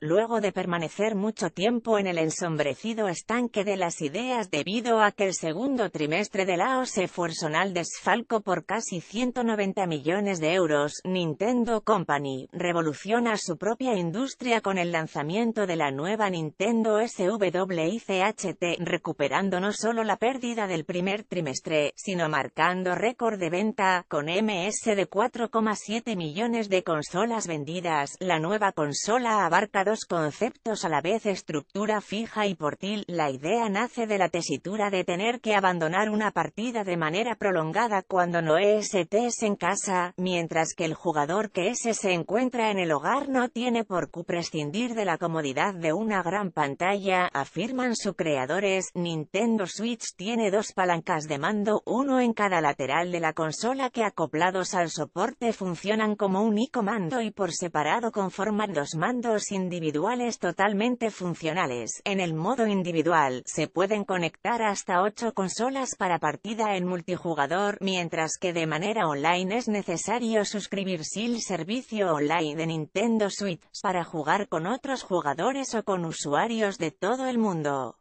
luego de permanecer mucho tiempo en el ensombrecido estanque de las ideas debido a que el segundo trimestre de la se fue al desfalco por casi 190 millones de euros, Nintendo Company, revoluciona su propia industria con el lanzamiento de la nueva Nintendo SWICHT, recuperando no solo la pérdida del primer trimestre, sino marcando récord de venta, con MS de 4,7 millones de consolas vendidas, la nueva consola avanza marca dos conceptos a la vez estructura fija y portil. La idea nace de la tesitura de tener que abandonar una partida de manera prolongada cuando no es en casa, mientras que el jugador que S se encuentra en el hogar no tiene por qué prescindir de la comodidad de una gran pantalla, afirman sus creadores. Nintendo Switch tiene dos palancas de mando, uno en cada lateral de la consola que acoplados al soporte funcionan como un y y por separado conforman dos mandos individuales totalmente funcionales. En el modo individual, se pueden conectar hasta 8 consolas para partida en multijugador, mientras que de manera online es necesario suscribirse al servicio online de Nintendo Switch, para jugar con otros jugadores o con usuarios de todo el mundo.